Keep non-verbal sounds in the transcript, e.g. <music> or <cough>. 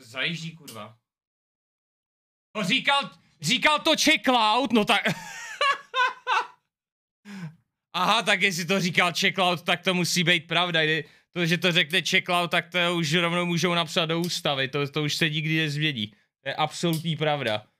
Co kurva? No říkal, říkal to check cloud, no tak... <laughs> Aha, tak jestli to říkal check cloud, tak to musí být pravda. To, že to řekne check cloud, tak to už rovnou můžou napsat do ústavy. To, to už se nikdy nezvědí. To je absolutní pravda.